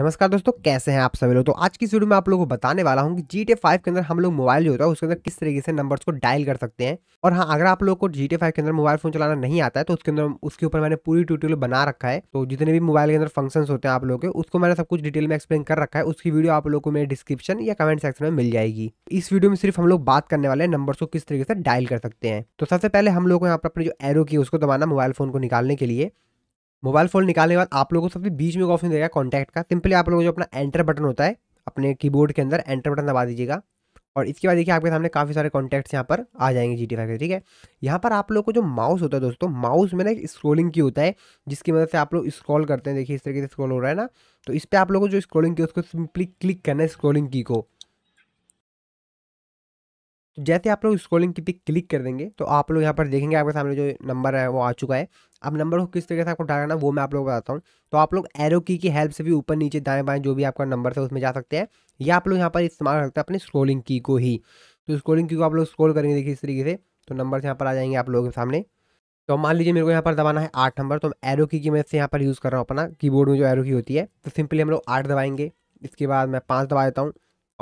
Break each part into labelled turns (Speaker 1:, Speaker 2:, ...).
Speaker 1: नमस्कार दोस्तों कैसे हैं आप सभी लोग तो आज की वीडियो में आप लोगों को बताने वाला हूँ कि जी टी फाइव के अंदर हम लोग मोबाइल जो होता है उसके अंदर किस तरीके से नंबर्स को डायल कर सकते हैं और हाँ अगर आप लोग को जी टी फाइव के अंदर मोबाइल फोन चलाना नहीं आता है तो उसके अंदर उसके ऊपर मैंने पूरी ट्यूटोरियल बना रखा है तो जितने भी मोबाइल के अंदर फंक्शन होते हैं आप लोग के उसको मैंने सब कुछ डिटेल में एक्सप्लेन कर रखा है उसकी वीडियो आप लोगों को मेरे डिस्क्रिप्शन या कमेंट सेक्शन में मिल जाएगी इस वीडियो में सिर्फ हम लोग बात करने वाले नंबर को किस तरीके से डायल कर सकते हैं तो सबसे पहले हम लोग को यहाँ पर अपने जो एरो की उसको दबाना मोबाइल फोन को निकालने के लिए मोबाइल फोन निकालने के बाद आप लोगों को सबसे बीच में एक ऑप्शन देगा कॉन्टैक्ट का सिंपली आप लोगों को जो अपना एंटर बटन होता है अपने कीबोर्ड के अंदर एंटर बटन दबा दीजिएगा और इसके बाद देखिए आपके सामने काफ़ी सारे कॉन्टैक्ट्स यहाँ पर आ जाएंगे जी टी फाइव ठीक है यहाँ पर आप लोग को जो माउस होता है दोस्तों माउस में ना स्क्रोलिंग की होता है जिसकी मदद से आप लोग स्क्रॉल करते हैं देखिए इस तरीके से स्क्रॉल हो रहा है ना तो इस पर आप लोग को जो स्क्रोलिंग की उसको सिंपली क्लिक करना है स्क्रोलिंग की को तो जैसे आप लोग स्क्रोलिंग की पिक क्लिक कर देंगे तो आप लोग यहाँ पर देखेंगे आपके सामने जो नंबर है वो आ चुका है अब नंबर को किस तरीके से आपको डालना वो मैं आप लोग को बताता हूँ तो आप लोग एरो की की हेल्प से भी ऊपर नीचे दाएं बाएं जो भी आपका नंबर है उसमें जा सकते हैं या आप लोग यहाँ पर इस्तेमाल कर सकते हैं अपनी स्क्रोलिंग की को ही तो स्क्रोलिंग की को आप लोग स्क्रोल करेंगे देखिए इस तरीके से तो नंबर यहाँ पर आ जाएंगे आप लोगों के सामने तो मान लीजिए मेरे को यहाँ पर दबाना है आठ नंबर तो एरो की की मैं इससे यहाँ पर यूज़ कर रहा हूँ अपना कीबोर्ड में जो एरो की होती है तो सिंपली हम लोग आठ दबाएंगे इसके बाद मैं पाँच दबा देता हूँ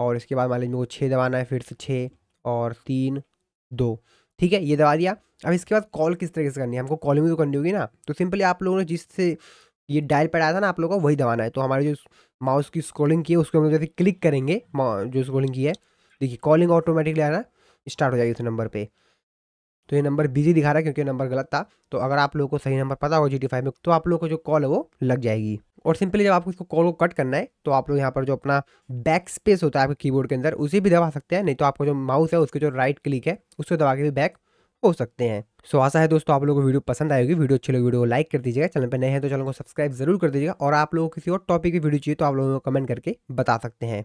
Speaker 1: और इसके बाद मान लीजिए मेरे को छः दबाना है फिर से छः और तीन दो ठीक है ये दबा दिया अब इसके बाद कॉल किस तरीके से करनी है हमको कॉलिंग भी तो करनी होगी ना तो सिंपली आप लोगों ने जिससे ये डायल पर आया था ना आप लोगों को वही दबाना है तो हमारे जो माउस की स्क्रोलिंग की है उसको हम जैसे क्लिक करेंगे जो स्क्रोलिंग की है देखिए कॉलिंग ऑटोमेटिकली आना स्टार्ट हो जाएगी उस नंबर पर तो ये नंबर बिजी दिखा रहा है क्योंकि नंबर गलत था तो अगर आप लोगों को सही नंबर पता होगा जी टी फाइव में तो आप लोगों को जो कॉल है वो लग जाएगी और सिंपली जब आपको इसको कॉल को कट करना है तो आप लोग यहाँ पर जो अपना बैक स्पेस होता है आपके कीबोर्ड के अंदर उसे भी दबा सकते हैं नहीं तो आपको जो माउस है उसके जो राइट क्लिक है उसको दबा के भी बैक हो सकते हैं सो so, आशा है दोस्तों आप लोगों को वीडियो पसंद आएगी वीडियो अच्छी लगी वीडियो को लाइक कर दीजिएगा चैनल पर नए हैं तो चैनल को सब्सक्राइब जरूर कर दीजिएगा और आप लोगों को किसी और टॉपिक की वीडियो चाहिए तो आप लोगों को कमेंट करके बता सकते हैं